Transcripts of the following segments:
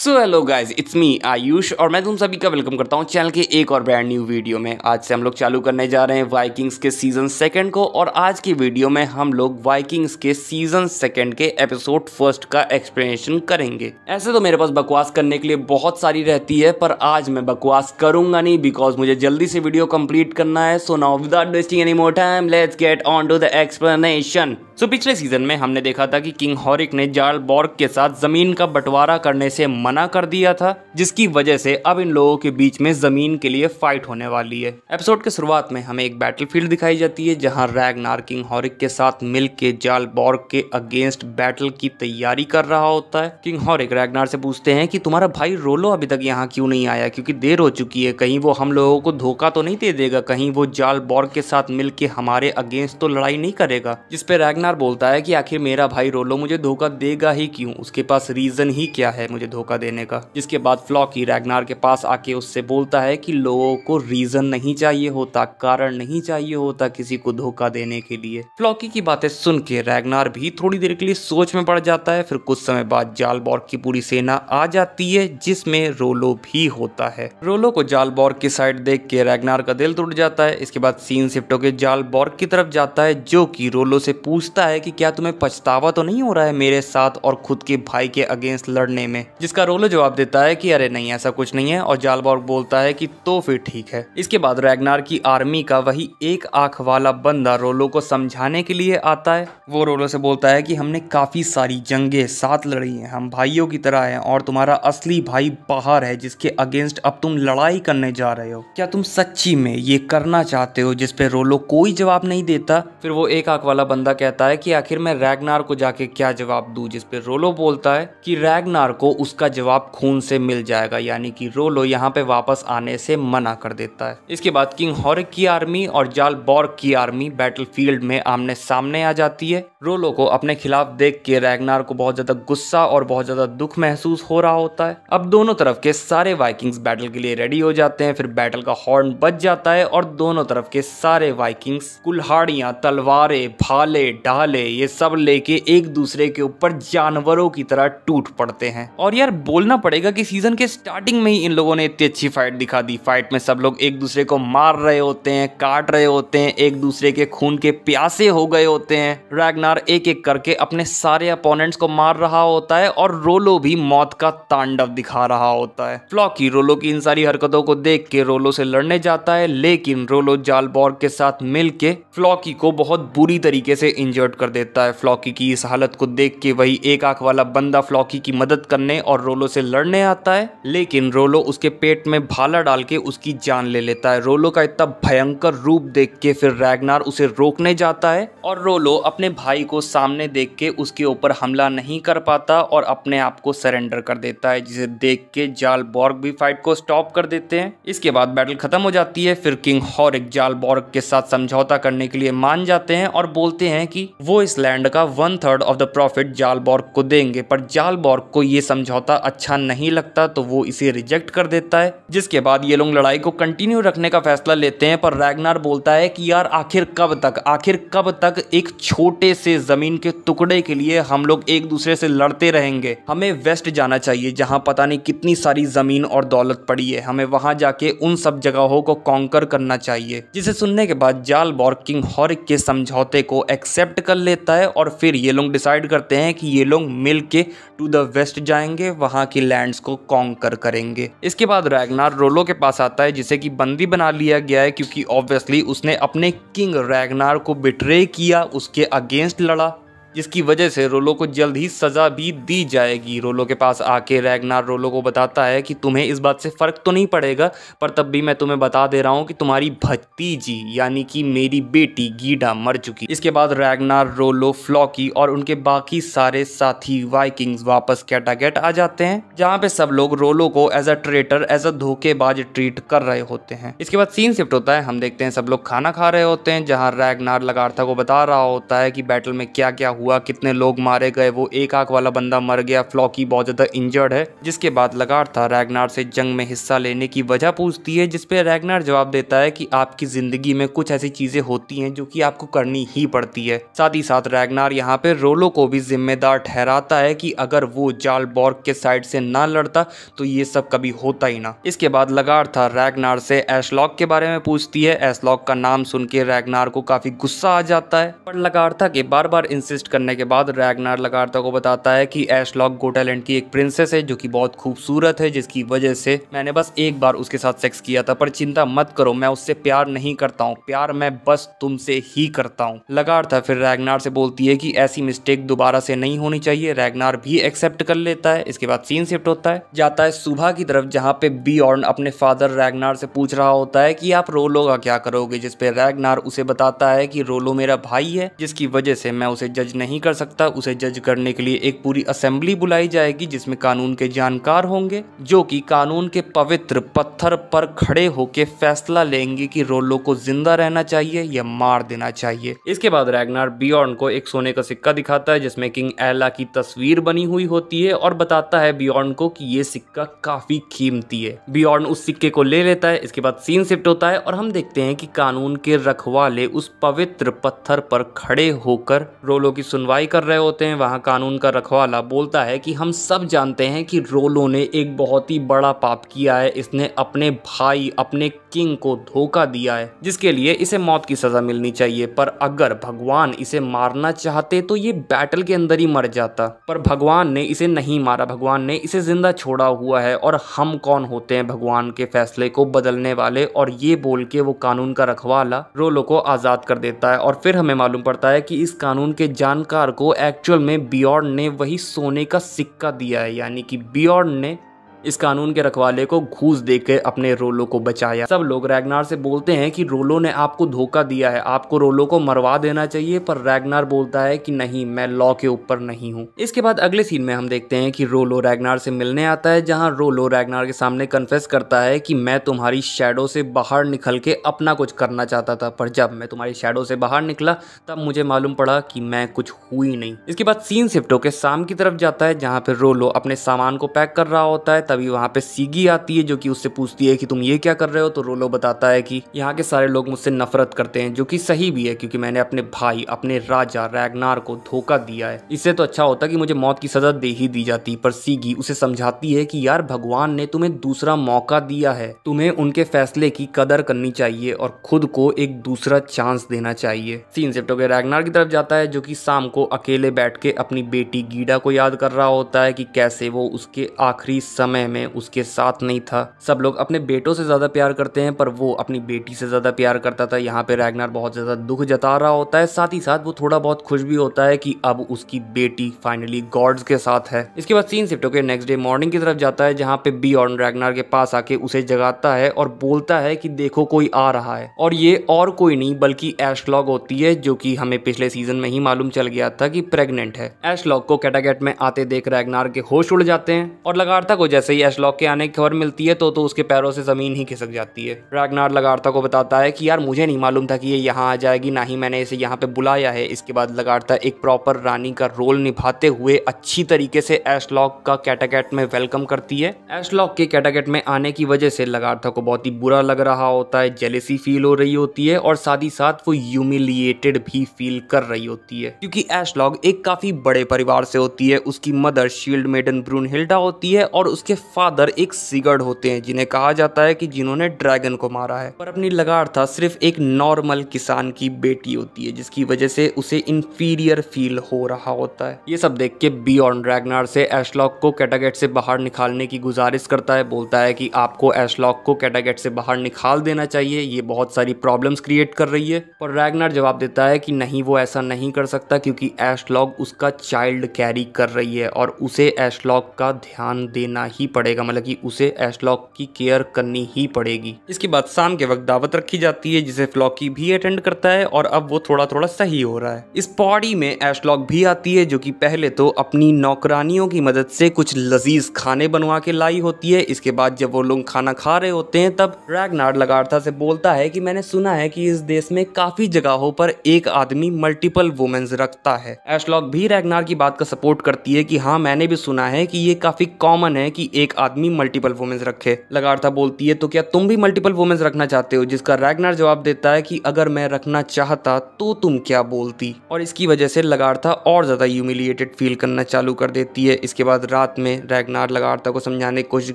so hello guys it's me Ayush और मैं तुम सभी का वेलकम करता हूँ चैनल के एक और ब्रांड न्यू वीडियो में आज से हम लोग चालू करने जा रहे हैं वाइकिंग्स के सीज़न सेकंड को और आज की वीडियो में हम लोग वाइकिंग्स के सीज़न सेकंड के एपिसोड फर्स्ट का एक्सप्लेनेशन करेंगे ऐसे तो मेरे पास बकवास करने के लिए बहुत सारी रहती है पर आज मैं बकवास करूंगा नहीं बिकॉज मुझे जल्दी से वीडियो कम्प्लीट करना है so now without wasting any more time let's get on to the explanation so पिछले सीजन में हमने देखा था कि किंग हॉरिक ने जार्ल बॉर्ग के साथ जमीन का बंटवारा करने से मना कर दिया था जिसकी वजह से अब इन लोगों के बीच में जमीन के लिए फाइट होने वाली है एपिसोड के शुरुआत में हमें एक बैटलफील्ड दिखाई जाती है जहां रैग नार्किंग हॉरिक के साथ मिल के जाल बॉर्ग के अगेंस्ट बैटल की तैयारी कर रहा होता है किंग हॉरिक रैगनार से पूछते हैं कि तुम्हारा भाई रोलो अभी तक यहाँ क्यों नहीं आया क्योंकि देर हो चुकी है कहीं वो हम लोगों को धोखा तो नहीं दे देगा कहीं वो जाल बॉर्ग के साथ मिल के हमारे अगेंस्ट तो लड़ाई नहीं करेगा जिसपे रैगनार बोलता है की आखिर मेरा भाई रोलो मुझे धोखा देगा ही क्यों उसके पास रीजन ही क्या है मुझे धोखा देने का जिसके बाद फ्लॉकी रैगनार के पास आके उससे बोलता है कि लोगों को रीजन नहीं चाहिए होता कारण नहीं चाहिए होता किसी को धोखा देने के लिए फ्लॉकी की बातें सुन के रैगनार भी थोड़ी देर के लिए सोच में पड़ जाता है फिर कुछ समय बाद जाल की पूरी सेना आ जाती है जिसमे रोलो भी होता है रोलो को जाल की साइड देख के रैगनार का दिल टूट जाता है इसके बाद सीन शिफ्ट होकर जाल की तरफ जाता है जो की रोलो से पूछता है की क्या तुम्हें पछतावा तो नहीं हो रहा है मेरे साथ और खुद के भाई के अगेंस्ट लड़ने में जिसका रोलो जवाब देता है कि अरे नहीं ऐसा कुछ नहीं है और जालबॉर्ग बोलता है कि तो फिर ठीक है इसके बाद रैगनार की आर्मी का वही एक आंख वाला बंदा रोलो को समझाने के लिए आता है वो रोलो से बोलता है कि हमने काफ़ी सारी जंगे साथ लड़ी हैं हम भाइयों की तरह हैं और तुम्हारा असली भाई बाहर है जिसके अगेंस्ट अब तुम लड़ाई करने जा रहे हो क्या तुम सच्ची में ये करना चाहते हो जिसपे रोलो कोई जवाब नहीं देता फिर वो एक आंख वाला बंदा कहता है कि आखिर मैं रैगनार को जाके क्या जवाब दू जिसपे रोलो बोलता है कि रैगनार को उसका जवाब खून से मिल जाएगा यानी कि रोलो यहाँ पे वापस आने से मना कर देता है इसके बाद किंग हॉरिक की आर्मी और जाल बॉर्ग की आर्मी बैटलफील्ड में आमने सामने आ जाती है रोलो को अपने खिलाफ देख के रैगनार को बहुत ज्यादा गुस्सा और बहुत ज्यादा दुख महसूस हो रहा होता है अब दोनों तरफ के सारे वाइकिंग्स बैटल के लिए रेडी हो जाते हैं फिर बैटल का हॉर्न बच जाता है और दोनों तरफ के सारे वाइकिंग्स कुल्हाड़ियां तलवारें भाले डाले ये सब लेके एक दूसरे के ऊपर जानवरों की तरह टूट पड़ते हैं और यार बोलना पड़ेगा कि सीजन के स्टार्टिंग में ही इन लोगों ने इतनी अच्छी फाइट दिखा दी फाइट में सब लोग एक दूसरे को मार रहे होते हैं काट रहे होते हैं एक दूसरे के खून के प्यासे हो गए होते हैं रैगनार एक एक करके अपने सारे अपोनेंट्स को मार रहा होता है और रोलो भी मौत का तांडव दिखा रहा होता है फ्लॉकी रोलो की इन सारी हरकतों को देख के रोलो से लड़ने जाता है लेकिन रोलो बॉर्ग के साथ मिल के फ्लॉकी को बहुत बुरी तरीके से इंजर्ड कर देता है फ्लॉकी की इस हालत को देख के वही एक आंख वाला बंदा फ्लॉकी की मदद करने और रोलो रोलो से लड़ने आता है लेकिन रोलो उसके पेट में भाला डाल के उसकी जान ले लेता है रोलो का इतना भयंकर रूप देख के फिर रैगनार उसे रोकने जाता है और रोलो अपने भाई को सामने देख के उसके ऊपर हमला नहीं कर पाता और अपने आप को सरेंडर कर देता है जिसे देख के जाल बॉर्ग भी फाइट को स्टॉप कर देते हैं इसके बाद बैटल खत्म हो जाती है फिर किंग हॉर एक जाल बॉर्ग के साथ समझौता करने के लिए मान जाते हैं और बोलते हैं कि वो इस लैंड का one third of the profit Jarl Borg को देंगे पर जाल बॉर्ग को ये समझौता अच्छा नहीं लगता तो वो इसे रिजेक्ट कर देता है जिसके बाद ये लोग लड़ाई को कंटिन्यू रखने का फैसला लेते हैं पर रैगनार बोलता है कि यार आखिर कब तक आखिर कब तक एक छोटे से जमीन के टुकड़े के लिए हम लोग एक दूसरे से लड़ते रहेंगे हमें वेस्ट जाना चाहिए जहाँ पता नहीं कितनी सारी जमीन और दौलत पड़ी है हमें वहाँ जाके उन सब जगहों को कॉन्कर करना चाहिए जिसे सुनने के बाद जाल बॉर किंग हॉर के समझौते को एक्सेप्ट कर लेता है और फिर ये लोग डिसाइड करते हैं कि ये लोग मिल के टू द वेस्ट जाएंगे वहाँ वहां की लैंड्स को कॉन्कर करेंगे इसके बाद रैगनार रोलो के पास आता है जिसे कि बंदी बना लिया गया है क्योंकि ऑब्वियसली उसने अपने किंग रैगनार को बिट्रे किया उसके अगेंस्ट लड़ा जिसकी वजह से रोलो को जल्द ही सज़ा भी दी जाएगी रोलो के पास आके रैगनार रोलो को बताता है कि तुम्हें इस बात से फ़र्क तो नहीं पड़ेगा पर तब भी मैं तुम्हें बता दे रहा हूँ कि तुम्हारी भतीजी यानी कि मेरी बेटी गीडा मर चुकी इसके बाद रैगनार रोलो फ्लॉकी और उनके बाकी सारे साथी वाइकिंग्स वापस कैटागेट आ जाते हैं जहाँ पे सब लोग रोलो को as a traitor as a धोखेबाज ट्रीट कर रहे होते हैं इसके बाद सीन शिफ्ट होता है हम देखते हैं सब लोग खाना खा रहे होते हैं जहाँ रैगनार लगार्था को बता रहा होता है कि बैटल में क्या क्या हुआ कितने लोग मारे गए वो एक आंख वाला बंदा मर गया फ्लॉकी बहुत ज़्यादा इंजर्ड है जिसके बाद लगातार रैगनार से जंग में हिस्सा लेने की वजह पूछती है जिसपे रैगनार जवाब देता है कि आपकी ज़िंदगी में कुछ ऐसी चीज़ें होती हैं जो कि आपको करनी ही पड़ती है साथ ही साथ रैगनार यहाँ पे रोलो को भी जिम्मेदार ठहराता है कि अगर वो जाल बॉर्ग के साइड से ना लड़ता तो ये सब कभी होता ही ना इसके बाद लगातार रैगनार से एशलॉक के बारे में पूछती है एशलॉक का नाम सुन के रैगनार को काफ़ी गुस्सा आ जाता है पर लगातार के बार बार इंसिस्ट करने के बाद रैगनार लगार्ता को बताता है कि एशलॉक गोटालैंड की एक प्रिंसेस है जो कि बहुत खूबसूरत है जिसकी वजह से मैंने बस एक बार उसके साथ सेक्स किया था पर चिंता मत करो मैं उससे प्यार नहीं करता हूँ प्यार मैं बस तुमसे ही करता हूँ लगार्ता फिर रैगनार से बोलती है कि ऐसी मिस्टेक दोबारा से नहीं होनी चाहिए रैगनार भी एक्सेप्ट कर लेता है इसके बाद सीन शिफ्ट होता है जाता है सुबह की तरफ जहाँ पे बी ऑर्न अपने फादर रैगनार से पूछ रहा होता है कि आप रोलो का क्या करोगे जिसपे रैगनार उसे बताता है कि रोलो मेरा भाई है जिसकी वजह से मैं उसे जज नहीं कर सकता उसे जज करने के लिए एक पूरी असेंबली बुलाई जाएगी जिसमें कानून के जानकार होंगे जो कि कानून के पवित्र पत्थर पर खड़े होकर फैसला लेंगे कि रोलो को जिंदा रहना चाहिए या मार देना चाहिए इसके बाद रैगनार बियॉर्न को एक सोने का सिक्का दिखाता है जिसमें किंग एला की तस्वीर बनी हुई होती है और बताता है बियॉर्न को कि ये सिक्का काफी कीमती है बियॉर्न उस सिक्के को ले लेता है इसके बाद सीन शिफ्ट होता है और हम देखते हैं कि कानून के रखवाले उस पवित्र पत्थर पर खड़े होकर रोलो की सुनवाई कर रहे होते हैं वहाँ कानून का रखवाला बोलता है कि हम सब जानते हैं कि रोलो ने एक बहुत ही बड़ा पाप किया है इसने अपने भाई अपने किंग को धोखा दिया है जिसके लिए इसे मौत की सजा मिलनी चाहिए पर अगर भगवान इसे मारना चाहते तो ये बैटल के अंदर ही मर जाता पर भगवान ने इसे नहीं मारा भगवान ने इसे जिंदा छोड़ा हुआ है और हम कौन होते हैं भगवान के फैसले को बदलने वाले और ये बोल के वो कानून का रखवाला रोलो को आजाद कर देता है और फिर हमें मालूम पड़ता है कि इस कानून के जानकार को एक्चुअल में बियॉर्ड ने वही सोने का सिक्का दिया है यानी कि बियॉर्ड ने इस कानून के रखवाले को घूस देकर अपने रोलो को बचाया सब लोग रैगनार से बोलते हैं कि रोलो ने आपको धोखा दिया है आपको रोलो को मरवा देना चाहिए पर रैगनार बोलता है कि नहीं मैं लॉ के ऊपर नहीं हूँ इसके बाद अगले सीन में हम देखते हैं कि रोलो रैगनार से मिलने आता है जहाँ रोलो रैगनार के सामने कन्फेस करता है कि मैं तुम्हारी शेडो से बाहर निकल के अपना कुछ करना चाहता था पर जब मैं तुम्हारी शेडो से बाहर निकला तब मुझे मालूम पड़ा कि मैं कुछ हुई नहीं इसके बाद सीन शिफ्ट होकर शाम की तरफ जाता है जहाँ पे रोलो अपने सामान को पैक कर रहा होता है तभी वहाँ पे सीगी आती है जो कि उससे पूछती है कि तुम ये क्या कर रहे हो तो रोलो बताता है कि यहाँ के सारे लोग मुझसे नफरत करते हैं जो कि सही भी है क्योंकि मैंने अपने भाई अपने राजा रैगनार को धोखा दिया है इससे तो अच्छा होता कि मुझे मौत की सजा दे ही दी जाती पर सीगी उसे समझाती है कि यार भगवान ने तुम्हें दूसरा मौका दिया है तुम्हें उनके फैसले की कदर करनी चाहिए और खुद को एक दूसरा चांस देना चाहिए सीन शिफ्ट होकर रैगनार की तरफ जाता है जो की शाम को अकेले बैठ के अपनी बेटी गीडा को याद कर रहा होता है कि कैसे वो उसके आखिरी समय समय में उसके साथ नहीं था सब लोग अपने बेटों से ज़्यादा प्यार करते हैं पर वो अपनी बेटी से ज़्यादा प्यार करता था यहाँ पे रैगनार बहुत ज़्यादा दुख जता रहा होता है साथ ही साथ वो थोड़ा बहुत खुश भी होता है कि अब उसकी बेटी फाइनली गॉड्स के साथ है इसके बाद सीन शिफ्ट होकर नेक्स्ट डे मॉर्निंग की तरफ जाता है जहाँ पे बी ऑन रैगनार के पास आके उसे जगाता है और बोलता है कि देखो कोई आ रहा है और ये और कोई नहीं बल्कि एशलॉग होती है जो कि हमें पिछले सीजन में ही मालूम चल गया था कि प्रेग्नेंट है एशलॉग को कैटागेट में आते देख रैगनार के होश उड़ जाते हैं और लगातार को जैसे जैसे ही एशलॉक के आने की खबर मिलती है तो तो उसके पैरों से ज़मीन ही खिसक जाती है रैगनार लगाड़ता को बताता है कि यार मुझे नहीं मालूम था कि ये यहाँ आ जाएगी ना ही मैंने इसे यहाँ पे बुलाया है इसके बाद लगाड़ता एक प्रॉपर रानी का रोल निभाते हुए अच्छी तरीके से एशलॉक का कैटागेट में वेलकम करती है एशलॉक के कैटागेट में आने की वजह से लगाड़ता को बहुत ही बुरा लग रहा होता है जेलेसी फील हो रही होती है और साथ ही साथ वो ह्यूमिलिएटेड भी फील कर रही होती है क्योंकि एशलॉग एक काफी बड़े परिवार से होती है उसकी मदर शील्ड मेडन ब्रून होती है और उसके फादर एक सिगर्ड होते हैं जिन्हें कहा जाता है कि जिन्होंने ड्रैगन को मारा है पर अपनी लगार था सिर्फ एक नॉर्मल किसान की बेटी होती है जिसकी वजह से उसे इंफीरियर फील हो रहा होता है ये सब देख के बियॉन्ड ड्रैगनार से एशलॉक को कैटागेट से बाहर निकालने की गुजारिश करता है बोलता है कि आपको एशलॉक को कैटागेट से बाहर निकाल देना चाहिए ये बहुत सारी प्रॉब्लम्स क्रिएट कर रही है पर रैगनार जवाब देता है कि नहीं वो ऐसा नहीं कर सकता क्योंकि एशलॉग उसका चाइल्ड कैरी कर रही है और उसे एशलॉग का ध्यान देना ही पड़ेगा मतलब कि उसे एशलॉक की केयर करनी ही पड़ेगी इसके बाद शाम के वक्त दावत रखी जाती है जिसे फ्लॉकी भी अटेंड करता है और अब वो थोड़ा थोड़ा सही हो रहा है इस पौड़ी में एशलॉक भी आती है जो कि पहले तो अपनी नौकरानियों की मदद से कुछ लजीज खाने बनवा के लाई होती है इसके बाद जब वो लोग खाना खा रहे होते हैं तब रैगनार्ड लगाड़ता से बोलता है की मैंने सुना है की इस देश में काफी जगहों पर एक आदमी मल्टीपल वुमेन्स रखता है एशलॉक भी रैगनार की बात का सपोर्ट करती है कि हाँ मैंने भी सुना है कि ये काफी कॉमन है कि एक आदमी मल्टीपल वुमेन्स रखे लगातार बोलती है तो क्या तुम भी मल्टीपल वुमेन्स रखना चाहते हो जिसका रैगनार जवाब देता है कि अगर मैं रखना चाहता तो तुम क्या बोलती और इसकी वजह से लगातार और ज्यादा ह्यूमिलिएटेड फील करना चालू कर देती है इसके बाद रात में रैगनार लगातार को समझाने की कोशिश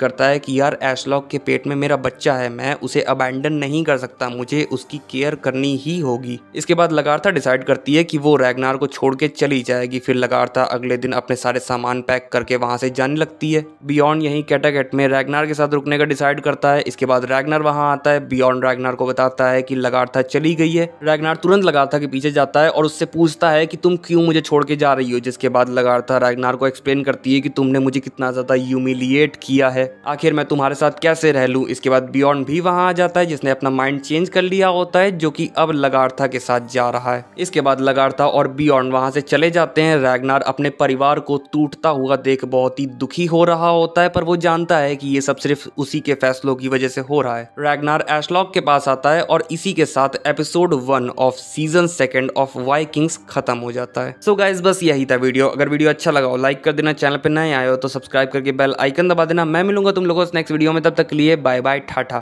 करता है कि यार एशलॉक के पेट में मेरा बच्चा है मैं उसे अबैंडन नहीं कर सकता मुझे उसकी केयर करनी ही होगी इसके बाद लगातार डिसाइड करती है कि वो रैगनार को छोड़ के चली जाएगी फिर लगातार अगले दिन अपने सारे सामान पैक करके वहां से जाने लगती है बियॉन्ड यहीं कैटागेट में रैगनार के साथ रुकने का डिसाइड करता है इसके बाद रैगनार वहां आता है बियॉन्ड रैगनार को बताता है कि लगाता चली गई है रैगनार तुरंत लगाता के पीछे जाता है और उससे पूछता है कि तुम क्यों मुझे छोड़ के जा रही हो जिसके बाद लगाता रैगनार को एक्सप्लेन करती है कि तुमने मुझे कितना ज्यादा ह्यूमिलिएट किया है आखिर मैं तुम्हारे साथ कैसे रह लूँ इसके बाद बियॉन्ड भी वहां आ जाता है जिसने अपना माइंड चेंज कर लिया होता है जो की अब लगार्था के साथ जा रहा है इसके बाद लगार्था और बियॉन्ड वहां से चले जाते हैं रैगनार अपने परिवार को टूटता हुआ देख बहुत ही दुखी हो रहा होता है पर वो जानता है कि ये सब सिर्फ उसी के फैसलों की वजह से हो रहा है रैगनार एशलॉक के पास आता है और इसी के साथ episode one of season second of Vikings खत्म हो जाता है सो so गाइज बस यही था वीडियो अगर वीडियो अच्छा लगा हो लाइक कर देना चैनल पर नए आए हो तो सब्सक्राइब करके बेल आइकन दबा देना मैं मिलूंगा तुम लोगों से नेक्स्ट वीडियो में तब तक लिए बाय बाय ठाठा